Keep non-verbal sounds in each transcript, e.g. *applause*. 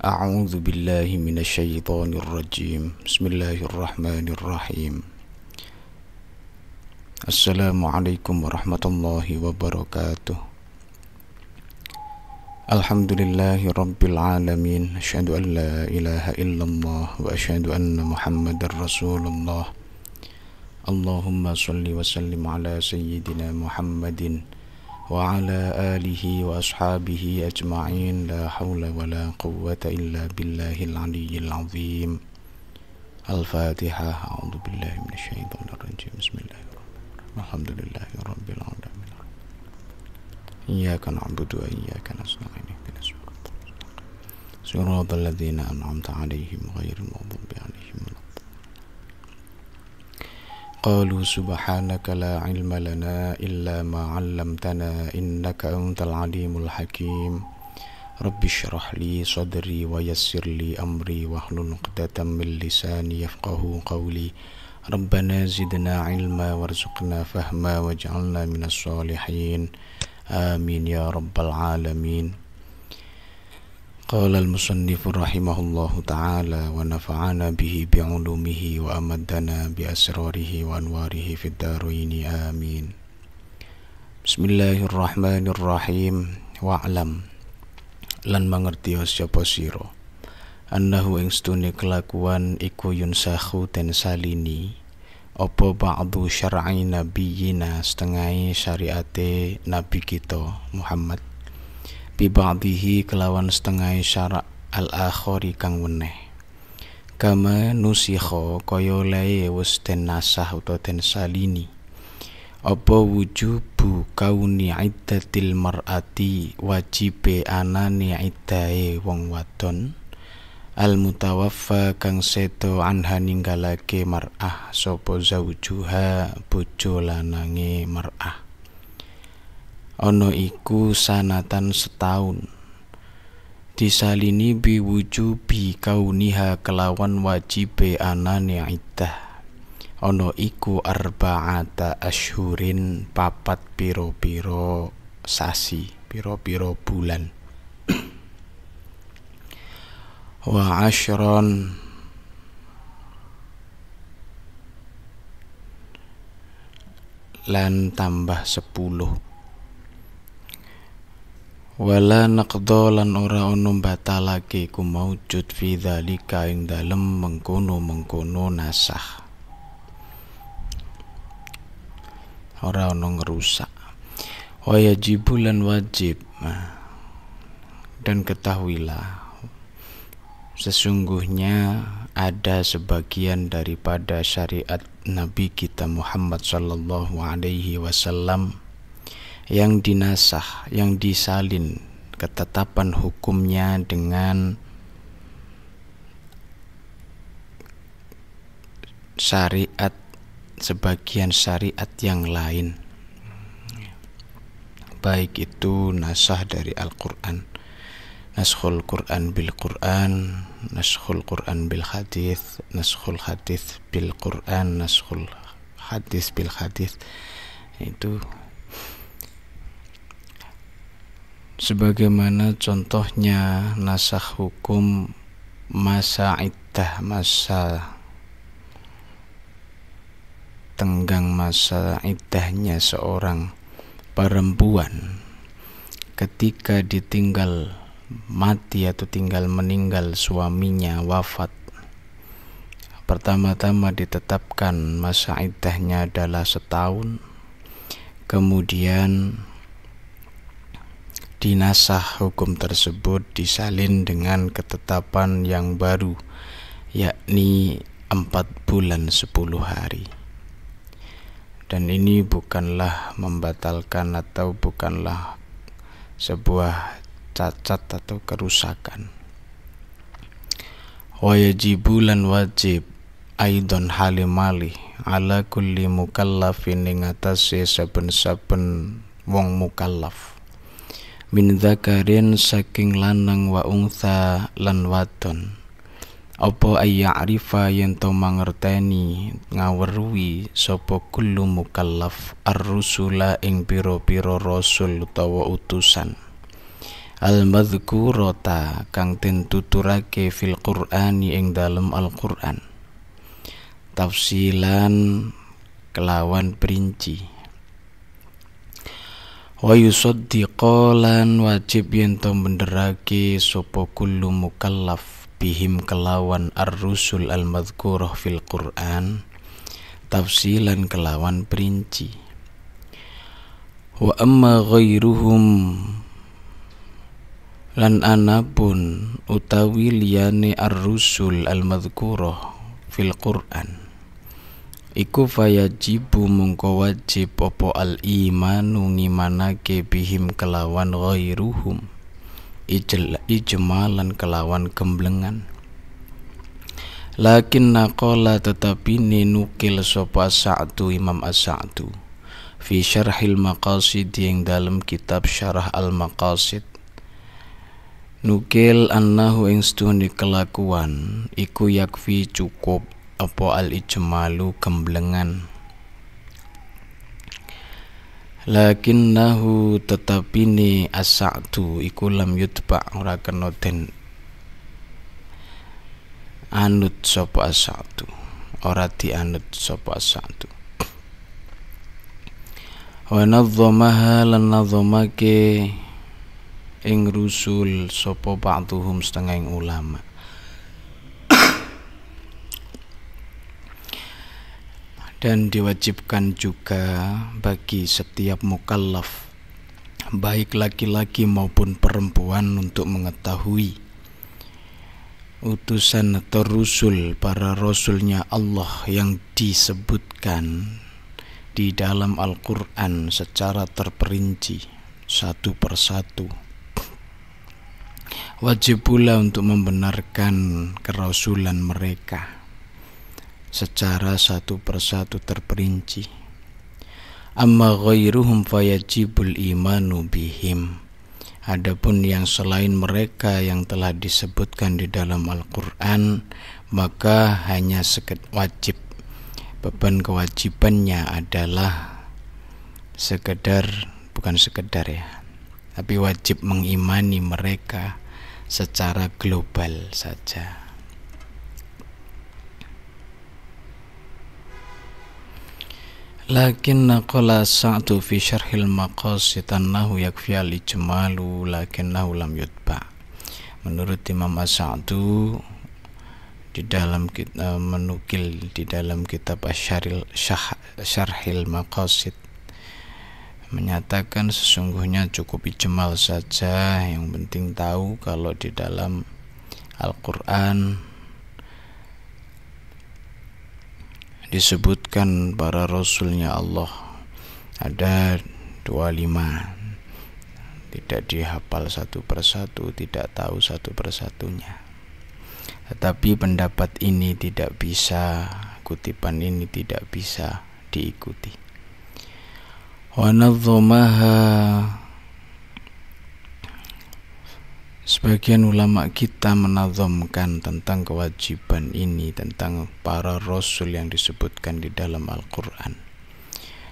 أعوذ بالله من الشيطان الرجيم بسم الله الرحمن الرحيم السلام عليكم ورحمة الله وبركاته الحمد لله رب العالمين أشهد أن لا إله إلا الله وأشهد أن محمد رسول الله اللهم صل وسلم على سيدنا محمد وعلى آله وأصحابه أجمعين لا حول ولا قوة إلا بالله العلي العظيم الفاتحة أعوذ بالله من الشيطان الرجيم بسم الله الرحمن الرحيم الحمد لله رب العالمين إياك نعبد وإياك نستعين اهدنا الصراط الذين أنعمت عليهم غير المغضوب عليهم قالوا سبحانك لا علم لنا إلا ما علمتنا إنك أنت العليم الحكيم رب اشرح لي صدري ويسر لي أمري واحلل نقطة من لساني يفقه قولي ربنا زدنا علما وارزقنا فهما واجعلنا من الصالحين آمين يا رب العالمين قال المصنف رحمه الله تعالى ونفعنا به بعلومه وأمدنا بأسراره وأنواره في الدارين آمين بسم الله الرحمن الرحيم alam. lan mangertia sapa sira annahu ing stune kelakuan iku yunsahu ten salini apa ba'du syar'i nabiyina tengai syariate nabi kita Muhammad bibadihi kelawan setengah syarak al akhori kang weneh kama nusikha kaya lae wis den nasah utawa den salini apa wujubu kauni iddatil mar'ati wajibe anane iddae wong wadon al mutawaffa kang seto anha ninggalake mar'ah sapa zaujuha bojo lanange mar'ah ana iku sanatan setahun disalini biwujubi kauniha kelawan wajib anane iddah ana iku arbaata asyhurin papat piro-piro sasi piro-piro bulan *clears throat* wa asyron lan tambah sepuluh wala naqdo lan ora ono batalake ku maujud fi dzalika ing dalem mengkono-mengkono nasah ora ono ngerusak waya jibulan wajib nah, dan ketahuilah sesungguhnya ada sebagian daripada syariat Nabi kita Muhammad Sallallahu Alaihi Wasallam yang dinasah, yang disalin ketetapan hukumnya dengan syariat sebagian syariat yang lain baik itu nasah dari Al-Quran naskhul Quran bil Quran naskhul Quran bil hadith naskhul hadith bil Quran naskhul hadith bil hadith itu sebagaimana contohnya nasah hukum masa iddah masa tenggang masa iddahnya seorang perempuan ketika ditinggal mati atau tinggal meninggal suaminya wafat pertama-tama ditetapkan masa iddahnya adalah setahun kemudian dinasah hukum tersebut disalin dengan ketetapan yang baru yakni 4 bulan 10 hari dan ini bukanlah membatalkan atau bukanlah sebuah cacat atau kerusakan bulan wajib aidon halimali ala kulli mukallafin ing atas saben-saben wong mukallaf min dzakarin saking lanang wa ungtha lan wadon apa ayya'rifa yen to mangerteni ngaweruhi sapa kullu mukallaf ar-rusula ing pira-pira rasul utawa utusan al-madhkurata kang den tuturake fil Qur'ani ing dalem Al-Qur'an tafsilan kelawan perinci wa yusaddiqolan wajib yento benderaki sopo kullu mukallaf bihim kelawan ar-rusul al-madhkurah fil Qur'an tafsilan kelawan perinci wa amma ghairuhum lan anapun utawi liyane ar-rusul al-madhkurah fil Qur'an Iku fayajibu mungko wajib opo al imanu ngimanake kebihim kelawan ghairuhum ijmalan kelawan kemblengan Lakin nakola tetapi nukil sopa sa'du imam as-sa'du Fi syarhil maqasid yang dalam kitab syarah al-maqasid Nukil annahu di kelakuan Iku yakfi cukup apa al ijmalu gemblengan lakinnahu tetapi ni asatu iku lam yutba ora kena den anut sapa asatu ora dianut sapa asatu. wa nadzamaha lan nadzamake ing rusul sapa ba'dhum setengah ulama dan diwajibkan juga bagi setiap mukallaf baik laki-laki maupun perempuan untuk mengetahui utusan atau rusul para rasulnya Allah yang disebutkan di dalam Al-Quran secara terperinci satu persatu wajib pula untuk membenarkan kerasulan mereka secara satu persatu terperinci amma ghairuhum fayajibul imanu bihim Adapun yang selain mereka yang telah disebutkan di dalam Al-Quran Maka hanya sekedar wajib Beban kewajibannya adalah sekedar bukan sekedar ya Tapi wajib mengimani mereka secara global saja لكن قال fi syarhil شرح المقاصد yakfi يكفي الإجمال لكنه lam يتبع menurut Imam As-Sa'du di dalam kita eh, menukil di dalam kitab Asyaril Syah, Syarhil Maqasid menyatakan sesungguhnya cukup ijmal saja yang penting tahu kalau di dalam Al-Qur'an disebut kan para rasulnya Allah ada 25 tidak dihafal satu persatu tidak tahu satu persatunya tetapi pendapat ini tidak bisa kutipan ini tidak bisa diikuti wa Sebagian ulama kita menazamkan tentang kewajiban ini tentang para rasul yang disebutkan di dalam Al-Qur'an.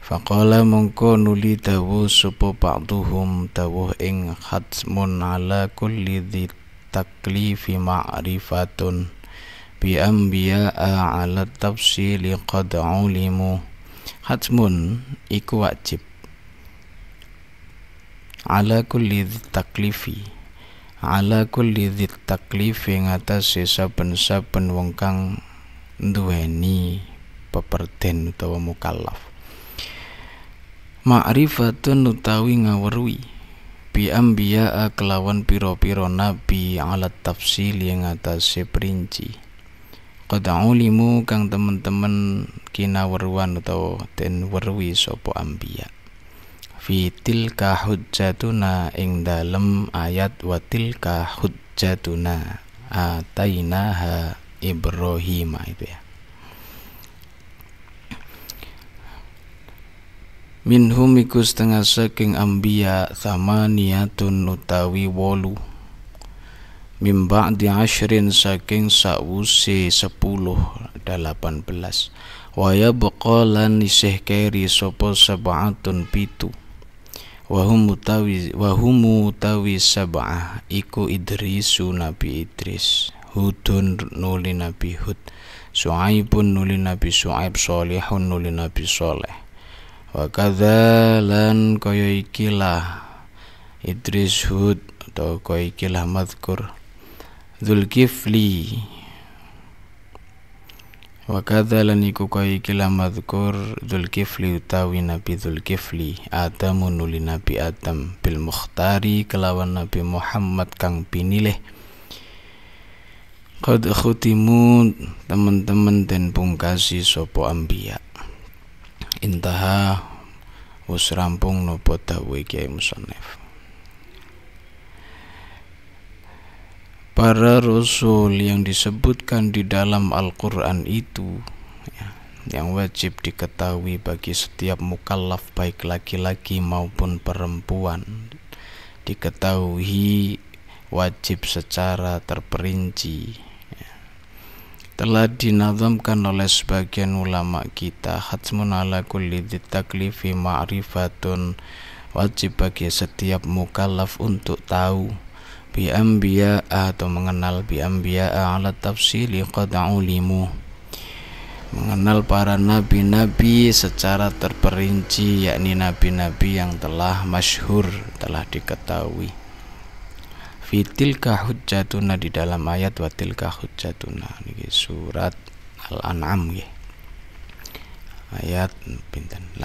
Faqala mongko nuli tawu supo ba'dhum tawu ing hatmun ala kulli dhi taklifi ma'rifatun bi anbiya'a ala tafsili qad ulimu. Hatmun iku wajib ala kulli taklifi ala kulli dzit taklif ing atase saben-saben wong kang duweni peperden utawa mukallaf ma'rifatun utawi ngaweruhi bi ambiya kelawan pira-pira nabi alat tafsil ing atas perinci qad ulimu kang temen-temen kinaweruan utawa ten weruhi sopo anbiya fitil kahudjatuna ing dalem ayat watilka hujjatuna atainaha Ibrahim itu ya minhum iku setengah saking ambiya niatun utawi wolu mimba di ashrin saking sa'usi sepuluh delapan belas waya bekolan isih keri sopo sebaatun pitu wahumu tawi, wahumu tawi sab'ah iku idrisu nabi idris hudun nuli nabi hud su'aibun nuli nabi su'aib solihun nuli nabi soleh wakadalan koyo kaya ikilah idris hud atau kaya ikilah madkur Zulkifli wakadha lan iku kaya iki lamadhkur dzulkifli utawi nabi dzulkifli adamu nuli nabi adam bil mukhtari kelawan nabi Muhammad kang pinilih Qad khutimu teman-teman dan pungkasi sopo ambia, Intaha usrampung rampung nopo dawe Kiai Musonef para rasul yang disebutkan di dalam Al-Quran itu ya, yang wajib diketahui bagi setiap mukallaf baik laki-laki maupun perempuan diketahui wajib secara terperinci ya. telah dinazamkan oleh sebagian ulama kita hatmun ala kulli taklifi ma'rifatun wajib bagi setiap mukallaf untuk tahu bi atau mengenal bi anbiya'a ala tafsili qad ulimu mengenal para nabi-nabi secara terperinci yakni nabi-nabi yang telah masyhur telah diketahui fitilka hujjatuna di dalam ayat watilka hujjatuna ini surat al-an'am ya ayat 83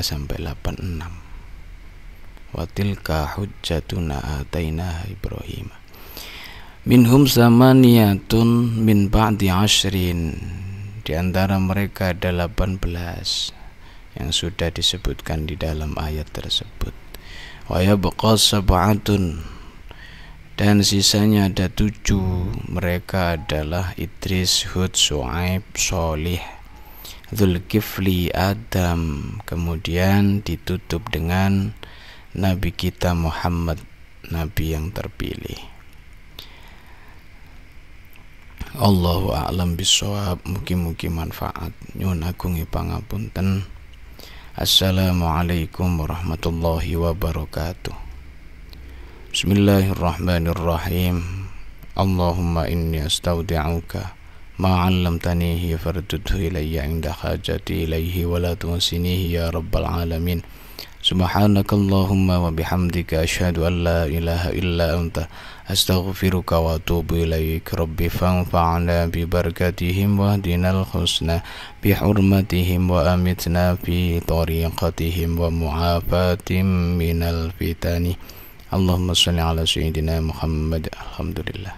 sampai 86 watilka hujjatuna atainaha Ibrahim minhum samaniyatun min ba'di ashrin di antara mereka ada 18 yang sudah disebutkan di dalam ayat tersebut wa yabqa sab'atun dan sisanya ada tujuh mereka adalah Idris, Hud, Su'aib, Solih, Zulkifli, Adam kemudian ditutup dengan Nabi kita Muhammad Nabi yang terpilih Allahu a'lam bisawab mugi-mugi manfaat nyuwun agungi pangapunten Assalamualaikum warahmatullahi wabarakatuh Bismillahirrahmanirrahim Allahumma inni astaudi'uka ma tanihi fardudhu ilayya inda hajati ilayhi wa la tunsinihi ya rabbal alamin سبحانك اللهم وبحمدك أشهد أن لا إله إلا أنت أستغفرك وأتوب إليك ربي فانفعنا ببركتهم واهدنا الحسنى بحرمتهم وأمتنا في طريقتهم ومعافاة من الفتن اللهم صل على سيدنا محمد الحمد لله